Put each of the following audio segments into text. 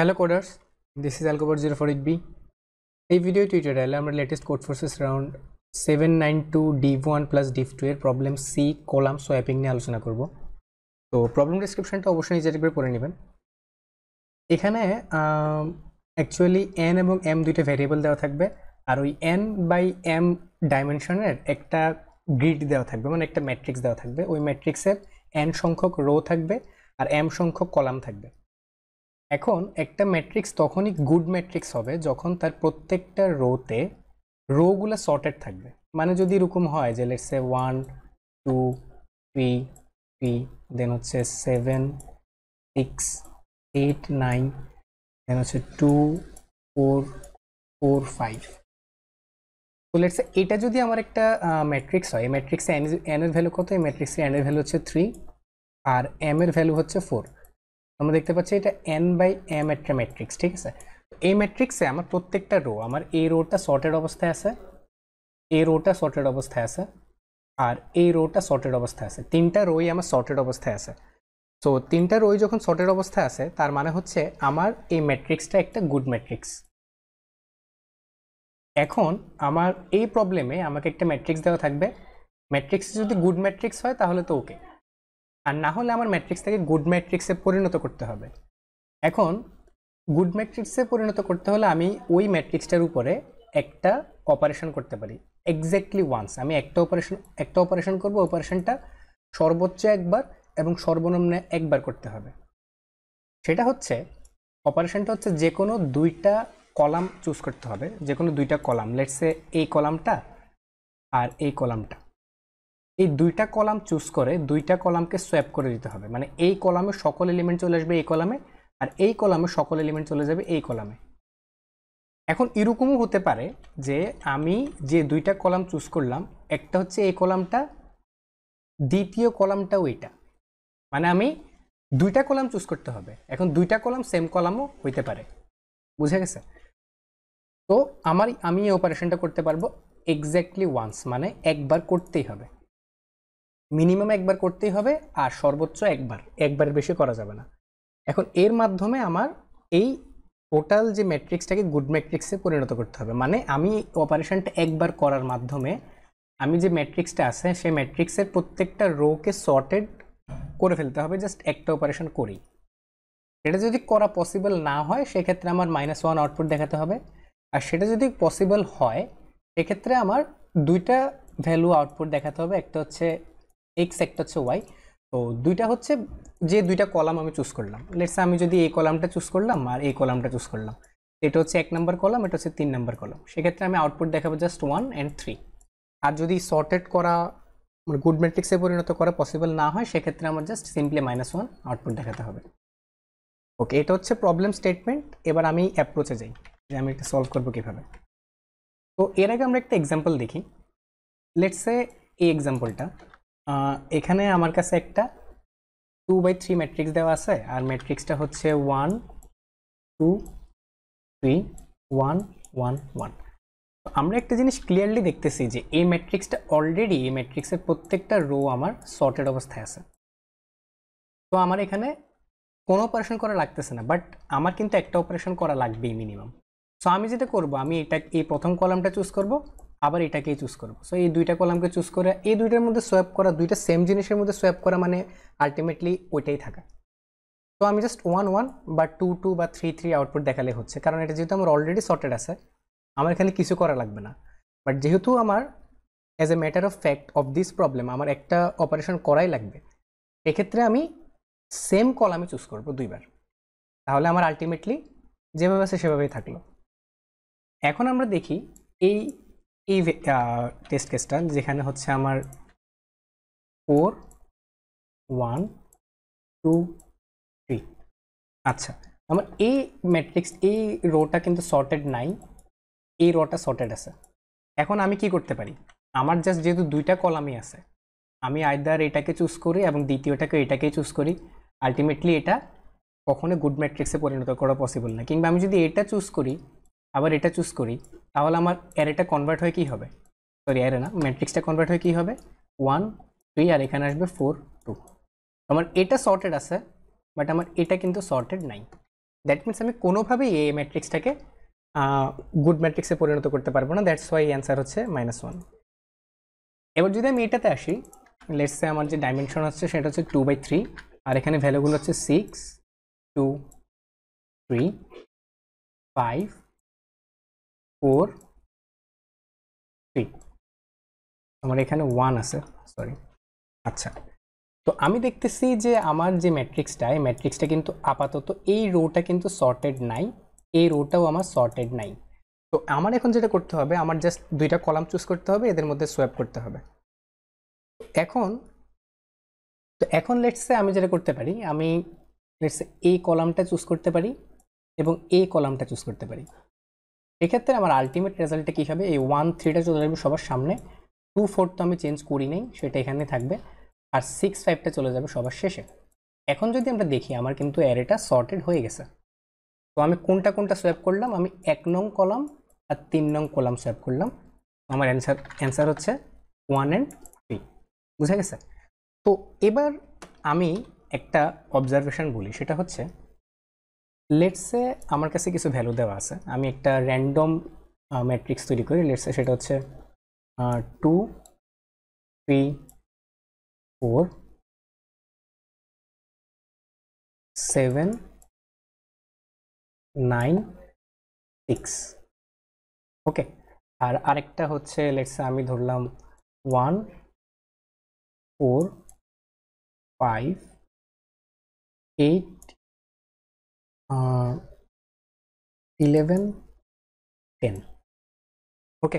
Hello coders this Hello coders, this is বি এই ভিডিও টিউটোরিয়ালে আমরা latest Codeforces round seven nine two D one plus div two এর problem C column swapping নিয়ে আলোচনা করব তো প্রবলেম ডিসক্রিপশানটা অবশ্যই নিজের একবার করে নেবেন এখানে অ্যাকচুয়ালি এন এবং এম দুইটা ভেরিয়েবল দেওয়া থাকবে আর ওই এন বাই এম ডাইমেনশনের একটা গ্রিড দেওয়া থাকবে মানে একটা ম্যাট্রিক্স দেওয়া থাকবে ওই ম্যাট্রিক্সের এন সংখ্যক রো থাকবে আর এম সংখ্যক কলাম থাকবে এখন একটা ম্যাট্রিক্স তখনই গুড ম্যাট্রিক্স হবে যখন তার প্রত্যেকটা রোতে রোগুলো সর্টেড থাকবে মানে যদি এরকম হয় যে let's say one two three three then হচ্ছে seven six eight nine then হচ্ছে টু ফোর ফোর ফাইভ তো লেটসে এটা যদি আমার একটা ম্যাট্রিক্স হয় ম্যাট্রিক্সে এন এর ভ্যালু কত এই ম্যাট্রিক্সে এন এর ভ্যালু হচ্ছে থ্রি আর এম এর ভ্যালু হচ্ছে ফোর আমরা দেখতে পাচ্ছি এটা এন বাই এম একটা ম্যাট্রিক্স ঠিক আছে এই ম্যাট্রিক্সে আমার প্রত্যেকটা রো আমার এই রোটা শর্টেড অবস্থায় আছে এই রোটা শর্টেড অবস্থায় আছে আর এই রোটা শর্টেড অবস্থায় আছে তিনটা রোই আমার শর্টেড অবস্থায় আছে সো তিনটা রোই যখন শর্টেড অবস্থায় আছে তার মানে হচ্ছে আমার এই ম্যাট্রিক্সটা একটা গুড ম্যাট্রিক্স এখন আমার এই প্রবলেমে আমাকে একটা ম্যাট্রিক্স দেওয়া থাকবে ম্যাট্রিক্স যদি গুড ম্যাট্রিক্স হয় তাহলে তো ওকে আর না হলে আমার ম্যাট্রিক্সটাকে গুড ম্যাট্রিক্সে পরিণত করতে হবে এখন গুড ম্যাট্রিক্সে পরিণত করতে হলে আমি ওই ম্যাট্রিক্সটার উপরে একটা অপারেশন করতে পারি এক্স্যাক্টলি ওয়ান্স আমি একটা অপারেশন একটা অপারেশন করব অপারেশনটা সর্বোচ্চ একবার এবং সর্বনিম্ন একবার করতে হবে সেটা হচ্ছে অপারেশনটা হচ্ছে যে কোনো দুইটা কলাম চুজ করতে হবে যে কোনো দুইটা কলাম লেটসে এই কলামটা আর এই কলামটা এই দুইটা কলাম চুজ করে দুইটা কলামকে সোয়াপ করে দিতে হবে মানে এই কলামে সকল এলিমেন্ট চলে আসবে এই কলামে আর এই কলামে সকল এলিমেন্ট চলে যাবে এই কলামে এখন এরকমও হতে পারে যে আমি যে দুইটা কলাম চুজ করলাম একটা হচ্ছে এই কলামটা দ্বিতীয় কলামটাও ওইটা মানে আমি দুইটা কলাম চুজ করতে হবে এখন দুইটা কলাম সেম কলামও হইতে পারে বুঝে গেছে তো আমার আমি এই অপারেশনটা করতে পারবো এক্স্যাক্টলি ওয়ান্স মানে একবার করতেই হবে মিনিমাম একবার করতেই হবে আর সর্বোচ্চ একবার একবারের বেশি করা যাবে না এখন এর মাধ্যমে আমার এই টোটাল যে ম্যাট্রিক্সটাকে গুড ম্যাট্রিক্সে পরিণত করতে হবে মানে আমি অপারেশনটা একবার করার মাধ্যমে আমি যে ম্যাট্রিক্সটা আছে সেই ম্যাট্রিক্সের প্রত্যেকটা রোকে সর্টেড করে ফেলতে হবে জাস্ট একটা অপারেশন করি এটা যদি করা পসিবল না হয় সেক্ষেত্রে আমার মাইনাস ওয়ান আউটপুট দেখাতে হবে আর সেটা যদি পসিবল হয় সেক্ষেত্রে আমার দুইটা ভ্যালু আউটপুট দেখাতে হবে একটা হচ্ছে এক্স একটা হচ্ছে ওয়াই তো দুইটা হচ্ছে যে দুইটা কলাম আমি চুজ করলাম লেটসে আমি যদি এই কলামটা চুজ করলাম আর এই কলামটা চুজ করলাম এটা হচ্ছে এক নম্বর কলাম এটা হচ্ছে তিন নম্বর কলাম সেক্ষেত্রে আমি আউটপুট দেখাবো জাস্ট ওয়ান অ্যান্ড থ্রি আর যদি সর্টেড করা মানে গুড ম্যাট্রিক্সে পরিণত করা পসিবল না হয় সেক্ষেত্রে আমার just simply minus one output দেখাতে হবে ওকে এটা হচ্ছে প্রবলেম স্টেটমেন্ট এবার আমি অ্যাপ্রোচে যাই যে আমি এটা সলভ করবো কীভাবে তো এর আগে আমরা একটা এক্সাম্পল দেখি লেটসে এই এক্সাম্পলটা এখানে আমার কাছে একটা টু বাই থ্রি ম্যাট্রিক্স দেওয়া আছে আর ম্যাট্রিক্সটা হচ্ছে one two three one one one আমরা একটা জিনিস ক্লিয়ারলি দেখতেছি যে এই ম্যাট্রিক্সটা অলরেডি এই ম্যাট্রিক্সের প্রত্যেকটা রো আমার শর্টেড অবস্থায় আছে তো আমার এখানে কোনো অপারেশন করা লাগতেছে না বাট আমার কিন্তু একটা অপারেশন করা লাগবেই মিনিমাম সো আমি যেটা করব আমি এটা এই প্রথম কলামটা চুজ করব আবার এটাকেই চুজ করব সো এই দুইটা কলামকে চুজ করে এই দুইটার মধ্যে সোয়াপ করা দুইটা সেম জিনিসের মধ্যে সোয়াপ করা মানে আলটিমেটলি ওইটাই থাকা তো আমি জাস্ট ওয়ান ওয়ান বা টু টু বা থ্রি থ্রি আউটপুট দেখালে হচ্ছে কারণ এটা যেহেতু আমার অলরেডি সর্টেড আছে আমার এখানে কিছু করা লাগবে না বাট যেহেতু আমার as a matter of fact of this problem আমার একটা অপারেশন করাই লাগবে এক্ষেত্রে আমি সেম কল আমি চুজ করবো দুইবার তাহলে আমার আলটিমেটলি যেভাবে আছে সেভাবেই থাকলো এখন আমরা দেখি এই এই টেস্ট কেসটা যেখানে হচ্ছে আমার ফোর ওয়ান টু থ্রি আচ্ছা আমার এই ম্যাট্রিক্স এই রোটা কিন্তু সর্টেড নাই এই রোটা সর্টেড আছে এখন আমি কি করতে পারি আমার জাস্ট যেহেতু দুইটা কলামই আছে আমি আয়দার এটাকে চুজ করি এবং দ্বিতীয়টাকে এটাকেই চুজ করি আলটিমেটলি এটা কখনো গুড ম্যাট্রিক্সে পরিণত করা পসিবল না কিংবা আমি যদি এটা চুজ করি আবার এটা চুজ করি তাহলে আমার অ্যারেটা কনভার্ট হয়ে কী হবে সরি অ্যারে না ম্যাট্রিক্সটা কনভার্ট হয়ে কী হবে ওয়ান থ্রি আর এখানে আসবে ফোর টু আমার এটা সর্টেড আছে বাট আমার এটা কিন্তু সর্টেড নাই দ্যাট মিনস আমি কোনোভাবেই এই ম্যাট্রিক্সটাকে গুড ম্যাট্রিক্সে পরিণত করতে পারবো না দ্যাটস ওয়াই অ্যান্সার হচ্ছে মাইনাস ওয়ান এবার যদি আমি এটাতে আসি লেটসে আমার যে ডাইমেনশন হচ্ছে সেটা হচ্ছে টু বাই থ্রি আর এখানে ভ্যালুগুলো হচ্ছে six two three five four three আমার এখানে ওয়ান আছে সরি আচ্ছা তো আমি দেখতেছি যে আমার যে ম্যাট্রিক্সটা এই ম্যাট্রিক্সটা কিন্তু আপাতত এই রোটা কিন্তু সর্টেড নাই এই রোটাও আমার সর্টেড নাই তো আমার এখন যেটা করতে হবে আমার জাস্ট দুইটা কলাম চুজ করতে হবে এদের মধ্যে সোয়াপ করতে হবে এখন তো এখন লেটসে আমি যেটা করতে পারি আমি লেটসে এই কলামটা চুজ করতে পারি এবং এই কলামটা চুজ করতে পারি এক্ষেত্রে আমার আলটিমেট রেজাল্টটা কী হবে এই ওয়ান থ্রিটা চলে যাবে সবার সামনে টু ফোর তো আমি চেঞ্জ করি নেই সেটা এখানে থাকবে আর সিক্স ফাইভটা চলে যাবে সবার শেষে এখন যদি আমরা দেখি আমার কিন্তু অ্যারেটা সর্টেড হয়ে গেছে তো আমি কোনটা কোনটা সোয়াপ করলাম আমি এক নং কলাম আর তিন নং কলাম সোয়াপ করলাম আমার অ্যান্সার অ্যান্সার হচ্ছে ওয়ান অ্যান্ড থ্রি বুঝা গেছে তো এবার আমি একটা অবজারভেশন বলি সেটা হচ্ছে লেটসে আমার কাছে কিছু ভ্যালু দেওয়া আছে আমি একটা র্যান্ডম ম্যাট্রিক্স তৈরি করি লেটসে সেটা হচ্ছে two three four seven nine six okay আর আরেকটা হচ্ছে লেটসে আমি ধরলাম one four five eight uh, 11 10 okay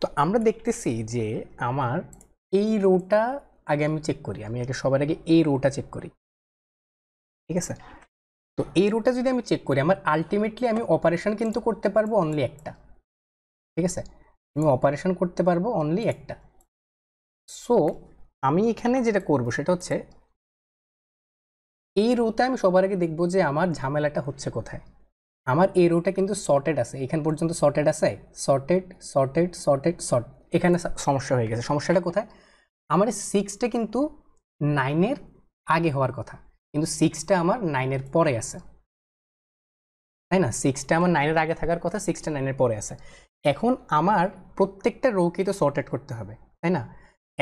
তো আমরা দেখতেছি যে আমার এই রোটা আগে আমি চেক করি আমি আগে সবার আগে এই রোটা চেক করি ঠিক আছে তো এই রোটা যদি আমি চেক করি আমার আলটিমেটলি আমি অপারেশন কিন্তু করতে পারবো অনলি একটা ঠিক আছে আমি অপারেশন করতে পারবো অনলি একটা সো আমি এখানে যেটা করব সেটা হচ্ছে এই রোতে আমি সবার আগে দেখবো যে আমার ঝামেলাটা হচ্ছে কোথায় আমার এই রোটা কিন্তু শর্টেড আছে এখান পর্যন্ত শর্টেড আছে শর্টেড শর্টেড শর্টেড শর্ট এখানে সমস্যা হয়ে গেছে সমস্যাটা কোথায় আমার সিক্সটা কিন্তু নাইনের আগে হওয়ার কথা কিন্তু সিক্সটা আমার নাইনের পরে আছে তাই না সিক্সটা আমার নাইনের আগে থাকার কথা সিক্সটা নাইনের পরে আছে এখন আমার প্রত্যেকটা রোকে তো শর্টেড করতে হবে তাই না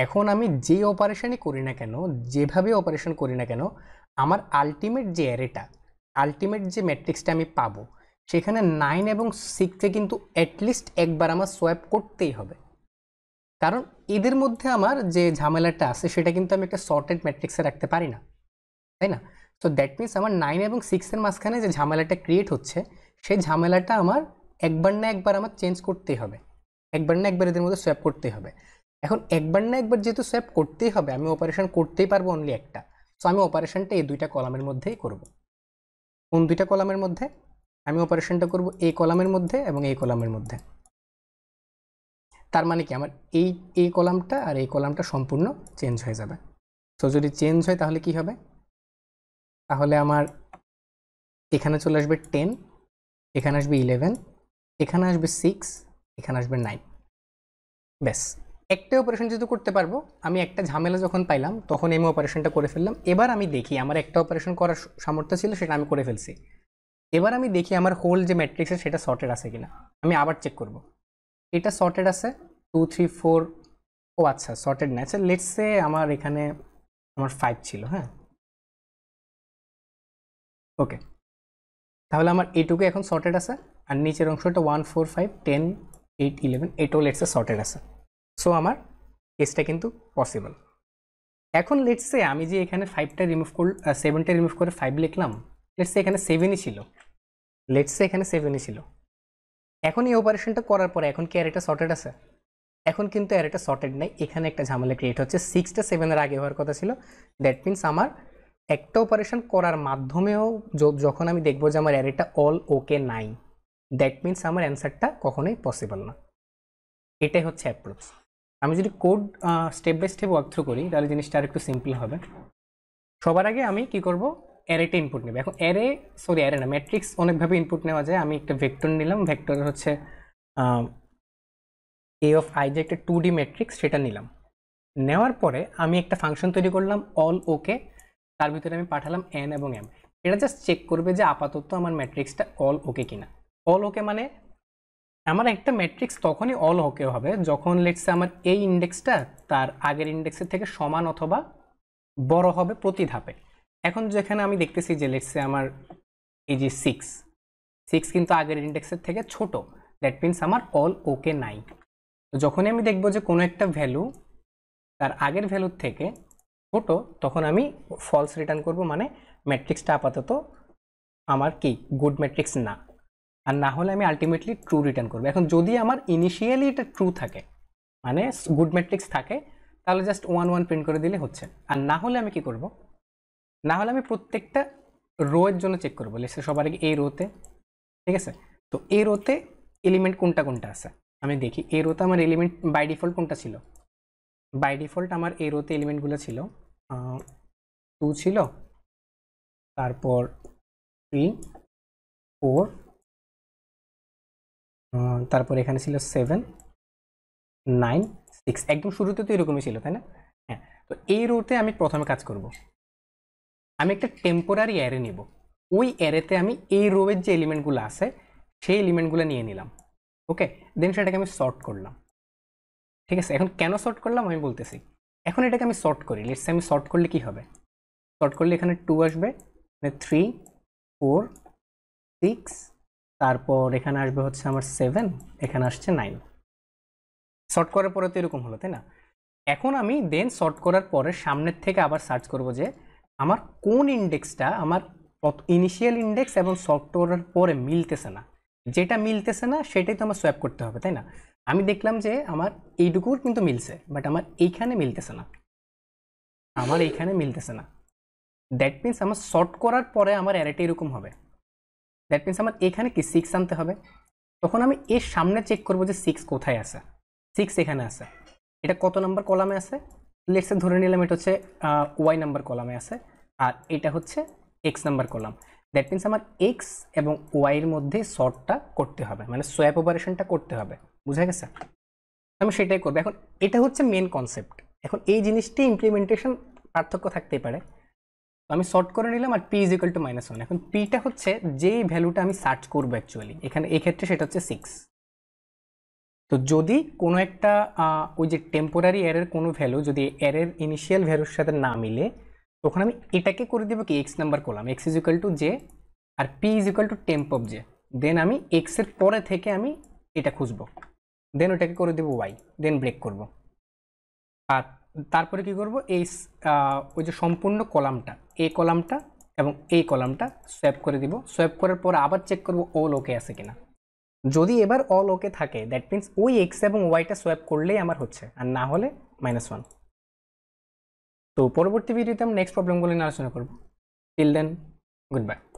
এখন আমি যে অপারেশনই করি না কেন যেভাবে অপারেশন করি না কেন আমার আলটিমেট যে অ্যারেটা আলটিমেট যে ম্যাট্রিক্সটা আমি পাবো সেখানে নাইন এবং সিক্সে কিন্তু অ্যাটলিস্ট একবার আমার সোয়াপ করতেই হবে কারণ এদের মধ্যে আমার যে ঝামেলাটা আছে সেটা কিন্তু আমি একটা শর্টেড ম্যাট্রিক্সে রাখতে পারি না তাই না তো দ্যাট মিনস আমার নাইন এবং সিক্সের মাঝখানে যে ঝামেলাটা ক্রিয়েট হচ্ছে সেই ঝামেলাটা আমার একবার না একবার আমার চেঞ্জ করতেই হবে একবার না একবার এদের মধ্যে সোয়াপ করতেই হবে এখন একবার না একবার যেহেতু সোয়াপ করতেই হবে আমি অপারেশন করতেই পারবো অনলি একটা সো আমি অপারেশনটা এই দুইটা কলামের মধ্যেই করব কোন দুইটা কলামের মধ্যে আমি অপারেশনটা করব এই কলামের মধ্যে এবং এই কলামের মধ্যে তার মানে কি আমার এই এই কলামটা আর এই কলামটা সম্পূর্ণ চেঞ্জ হয়ে যাবে সো যদি চেঞ্জ হয় তাহলে কি হবে তাহলে আমার এখানে চলে আসবে টেন এখানে আসবে ইলেভেন এখানে আসবে সিক্স এখানে আসবে নাইন ব্যাস একটা অপারেশন যেহেতু করতে পারবো আমি একটা ঝামেলা যখন পাইলাম তখন আমি অপারেশনটা করে ফেললাম এবার আমি দেখি আমার একটা অপারেশন করার সামর্থ্য ছিল সেটা আমি করে ফেলছি এবার আমি দেখি আমার হোল যে ম্যাট্রিক্সের সেটা সর্টেড আছে কিনা আমি আবার চেক করব এটা সর্টেড আছে টু থ্রি ফোর ও আচ্ছা সর্টেড না আচ্ছা লেটসে আমার এখানে আমার ফাইভ ছিল হ্যাঁ ওকে তাহলে আমার এটুকু এখন সর্টেড আছে আর নিচের অংশটা one four five ten eight eleven এটাও লেটসে সর্টেড আছে সো আমার কেসটা কিন্তু পসিবল এখন লেটসে আমি যে এখানে ফাইভটা রিমুভ কর সেভেনটা রিমুভ করে ফাইভ লিখলাম লেটসে এখানে সেভেনই ছিল লেটসে এখানে সেভেনই ছিল এখন এই অপারেশনটা করার পরে এখন কি অ্যারেটা সর্টেড আছে এখন কিন্তু অ্যারেটা সর্টেড নাই এখানে একটা ঝামেলা ক্রিয়েট হচ্ছে সিক্সটা সেভেনের আগে হওয়ার কথা ছিল দ্যাট মিনস আমার একটা অপারেশন করার মাধ্যমেও যখন আমি দেখব যে আমার অ্যারেটা অল ওকে নাই দ্যাট মিনস আমার অ্যান্সারটা কখনোই পসিবল না এটাই হচ্ছে অ্যাপ্রোচ আমি যদি code step by step work through করি তাহলে জিনিসটা আর একটু সিম্পল হবে সবার আগে আমি কি করব অ্যারেটা ইনপুট নেব এখন অ্যারে সরি অ্যারে না ম্যাট্রিক্স অনেকভাবে ইনপুট নেওয়া যায় আমি একটা ভেক্টর নিলাম ভেক্টর হচ্ছে এ অফ আই যে একটা টু ডি ম্যাট্রিক্স সেটা নিলাম নেওয়ার পরে আমি একটা ফাংশন তৈরি করলাম অল ওকে তার ভিতরে আমি পাঠালাম এন এবং এম এটা জাস্ট চেক করবে যে আপাতত আমার ম্যাট্রিক্সটা অল ওকে কিনা অল ওকে মানে আমার একটা ম্যাট্রিক্স তখনই অল হকে হবে যখন লেটসে আমার এই ইন্ডেক্সটা তার আগের ইন্ডেক্সের থেকে সমান অথবা বড় হবে প্রতি ধাপে এখন যেখানে আমি দেখতেছি যে লেটসে আমার এই যে সিক্স সিক্স কিন্তু আগের ইন্ডেক্সের থেকে ছোট দ্যাট মিন্স আমার অল ওকে নাই তো যখনই আমি দেখব যে কোনো একটা ভ্যালু তার আগের ভ্যালুর থেকে ছোট তখন আমি ফলস রিটার্ন করব মানে ম্যাট্রিক্সটা আপাতত আমার কি গুড ম্যাট্রিক্স না আর না হলে আমি আলটিমেটলি ট্রু রিটার্ন করবো এখন যদি আমার ইনিশিয়ালি এটা ট্রু থাকে মানে গুড ম্যাট্রিক্স থাকে তাহলে জাস্ট ওয়ান ওয়ান প্রিন্ট করে দিলে হচ্ছে আর না হলে আমি কি করব না হলে আমি প্রত্যেকটা রোয়ের জন্য চেক করবো লেসে সবার আগে এই রোতে ঠিক আছে তো এই রোতে এলিমেন্ট কোনটা কোনটা আছে আমি দেখি এই রোতে আমার এলিমেন্ট বাই ডিফল্ট কোনটা ছিল বাই ডিফল্ট আমার এই রোতে এলিমেন্টগুলো ছিল টু ছিল তারপর থ্রি ফোর তারপর এখানে ছিল সেভেন নাইন সিক্স একদম শুরুতে তো এরকমই ছিল তাই না হ্যাঁ তো এই রোতে আমি প্রথমে কাজ করব। আমি একটা টেম্পোরারি অ্যারে নিব ওই অ্যারেতে আমি এই রোয়ের যে এলিমেন্টগুলো আছে সেই এলিমেন্টগুলো নিয়ে নিলাম ওকে দেন সেটাকে আমি শর্ট করলাম ঠিক আছে এখন কেন শর্ট করলাম আমি বলতেছি এখন এটাকে আমি শর্ট করি লেটস আমি শর্ট করলে কি হবে শর্ট করলে এখানে টু আসবে মানে থ্রি ফোর সিক্স তারপর এখানে আসবে হচ্ছে আমার সেভেন এখানে আসছে নাইন শর্ট করার পরে তো এরকম হলো তাই না এখন আমি দেন শর্ট করার পরে সামনের থেকে আবার সার্চ করব যে আমার কোন ইন্ডেক্সটা আমার ইনিশিয়াল ইন্ডেক্স এবং শর্ট করার পরে মিলতেছে না যেটা মিলতেছে না সেটাই তো আমার সোয়াপ করতে হবে তাই না আমি দেখলাম যে আমার এইটুকুর কিন্তু মিলছে বাট আমার এইখানে মিলতেছে না আমার এইখানে মিলতেছে না দ্যাট মিন্স আমার শর্ট করার পরে আমার অ্যারেটা এরকম হবে দ্যাট মিনস আমার এখানে কি সিক্স আনতে হবে তখন আমি এর সামনে চেক করব যে সিক্স কোথায় আছে সিক্স এখানে আছে এটা কত নাম্বার কলামে আছে লেটসে ধরে নিলাম এটা হচ্ছে ওয়াই নাম্বার কলামে আছে আর এটা হচ্ছে x number column that means আমার এক্স এবং ওয়াইয়ের মধ্যে শর্টটা করতে হবে মানে সোয়াপ অপারেশনটা করতে হবে বুঝা গেছে আমি সেটাই করবো এখন এটা হচ্ছে মেন কনসেপ্ট এখন এই জিনিসটি ইমপ্লিমেন্টেশন পার্থক্য থাকতেই পারে আমি শর্ট করে নিলাম আর p is equal to minus one এখন পিটা হচ্ছে যেই ভ্যালুটা আমি সার্চ করবো অ্যাকচুয়ালি এখানে এক্ষেত্রে সেটা হচ্ছে সিক্স তো যদি কোনো একটা ওই যে টেম্পোরারি এরের কোনো ভ্যালু যদি এরের ইনিশিয়াল ভ্যালুর সাথে না মিলে তখন আমি এটাকে করে দেবো কি এক্স নাম্বার করলাম x is equal to j আর p is equal to temp of j then আমি এক্সের পরে থেকে আমি এটা খুঁজবো দেন ওটাকে করে দেবো ওয়াই দেন ব্রেক করব আর তারপরে কি করব এই ওই যে সম্পূর্ণ কলামটা এই কলামটা এবং এই কলামটা সোয়েপ করে দিব সোয়েপ করার পর আবার চেক করব অল ওকে আছে কিনা যদি এবার অল ওকে থাকে দ্যাট মিন্স ওই এক্স এবং ওয়াইটা সোয়েপ করলেই আমার হচ্ছে আর না হলে মাইনাস ওয়ান তো পরবর্তী ভিডিওতে আমি নেক্সট প্রবলেমগুলো নিয়ে আলোচনা করব টিল দেন গুড বাই